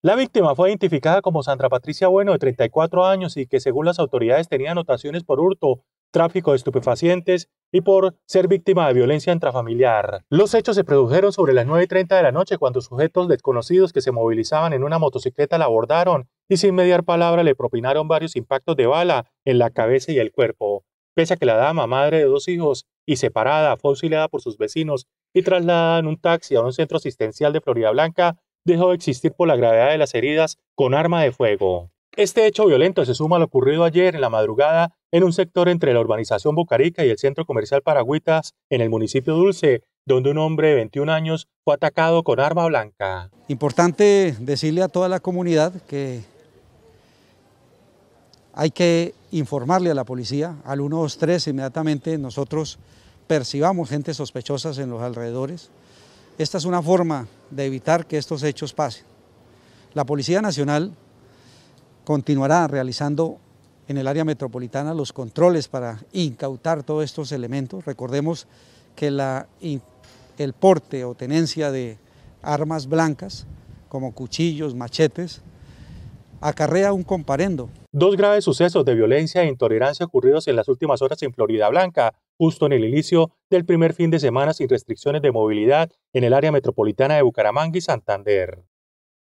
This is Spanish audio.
La víctima fue identificada como Sandra Patricia Bueno, de 34 años, y que según las autoridades tenía anotaciones por hurto, tráfico de estupefacientes y por ser víctima de violencia intrafamiliar. Los hechos se produjeron sobre las 9.30 de la noche cuando sujetos desconocidos que se movilizaban en una motocicleta la abordaron y sin mediar palabra le propinaron varios impactos de bala en la cabeza y el cuerpo. Pese a que la dama, madre de dos hijos y separada, fue auxiliada por sus vecinos y trasladada en un taxi a un centro asistencial de Florida Blanca, dejó de existir por la gravedad de las heridas con arma de fuego. Este hecho violento se suma a lo ocurrido ayer en la madrugada en un sector entre la urbanización Bucarica y el centro comercial Paragüitas en el municipio Dulce, donde un hombre de 21 años fue atacado con arma blanca. Importante decirle a toda la comunidad que hay que informarle a la policía, al 123 inmediatamente nosotros percibamos gente sospechosa en los alrededores. Esta es una forma de evitar que estos hechos pasen. La Policía Nacional continuará realizando en el área metropolitana los controles para incautar todos estos elementos. Recordemos que el porte o tenencia de armas blancas, como cuchillos, machetes, acarrea un comparendo. Dos graves sucesos de violencia e intolerancia ocurridos en las últimas horas en Florida Blanca justo en el inicio del primer fin de semana sin restricciones de movilidad en el área metropolitana de Bucaramanga y Santander.